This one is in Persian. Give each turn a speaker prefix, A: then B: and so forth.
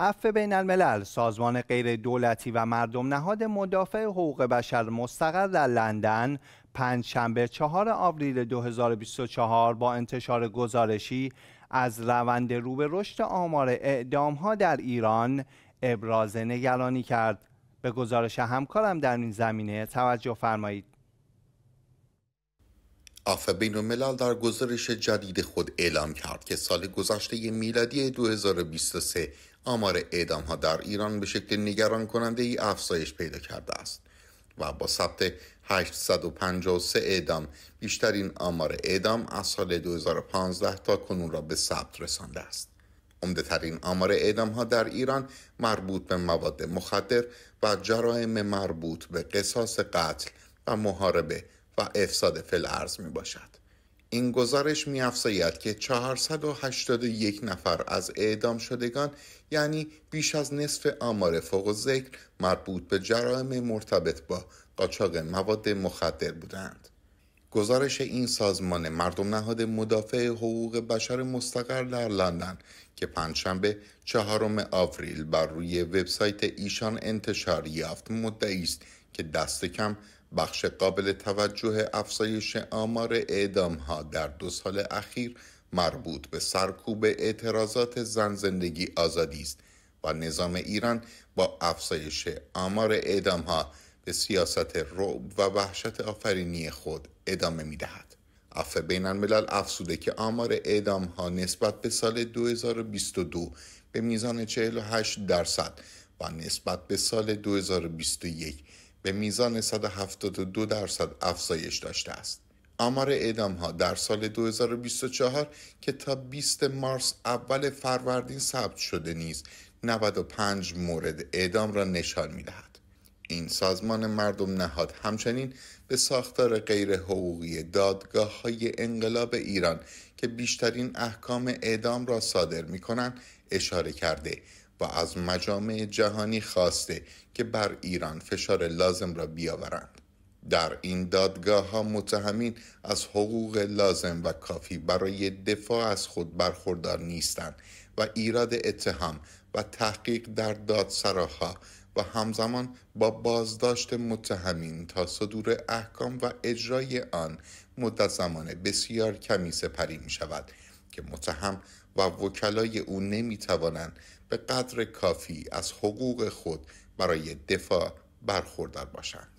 A: اف بین الملل سازمان غیر دولتی و مردم نهاد مدافع حقوق بشر مستقر در لندن پنج شنبه چهار آوریل 2024 با انتشار گزارشی از روند رو رشد آمار اعدام ها در ایران ابراز نگرانی کرد به گزارش همکارم در این زمینه توجه فرمایید
B: آف بین الملل در گزارش جدید خود اعلام کرد که سال گذشته میلادی 2023 آمار اعدام ها در ایران به شکل نگران کننده ای افزایش پیدا کرده است و با ثبت 853 اعدام بیشترین آمار اعدام از سال 2015 تا کنون را به ثبت رسانده است. ترین آمار اعدام ها در ایران مربوط به مواد مخدر و جرائم مربوط به قصاص قتل و محاربه و افساد فل ارز می باشد. این گزارش می میافزاید که 481 نفر از اعدام شدگان یعنی بیش از نصف آمار فوق و ذکر مربوط به جرائم مرتبط با قاچاق مواد مخدر بودند. گزارش این سازمان مردم نهاد مدافع حقوق بشر مستقر در لندن که پنجشنبه چهارم آوریل بر روی وبسایت ایشان انتشار یافت مدعی است که دست کم بخش قابل توجه افزایش آمار اعدام ها در دو سال اخیر مربوط به سرکوب اعتراضات زن زندگی آزادی است و نظام ایران با افزایش آمار اعدام ها به سیاست رعب و وحشت آفرینی خود ادامه می دهد. عفو بین الملل افسوده که آمار اعدام ها نسبت به سال 2022 به میزان 48 درصد و نسبت به سال 2021 به میزان 172 درصد افزایش داشته است. آمار اعدام ها در سال 2024 که تا 20 مارس اول فروردین ثبت شده نیز 95 مورد اعدام را نشان می دهد. این سازمان مردم نهاد همچنین به ساختار غیر حقوقی دادگاه های انقلاب ایران که بیشترین احکام اعدام را صادر می کنند اشاره کرده و از مجامع جهانی خواسته که بر ایران فشار لازم را بیاورند در این دادگاه ها متهمین از حقوق لازم و کافی برای دفاع از خود برخوردار نیستند و ایراد اتهام و تحقیق در دادسراها و همزمان با بازداشت متهمین تا صدور احکام و اجرای آن مدت زمان بسیار کمی سپری می شود که متهم و وکلای او نمی توانند به قدر کافی از حقوق خود برای دفاع برخوردار باشند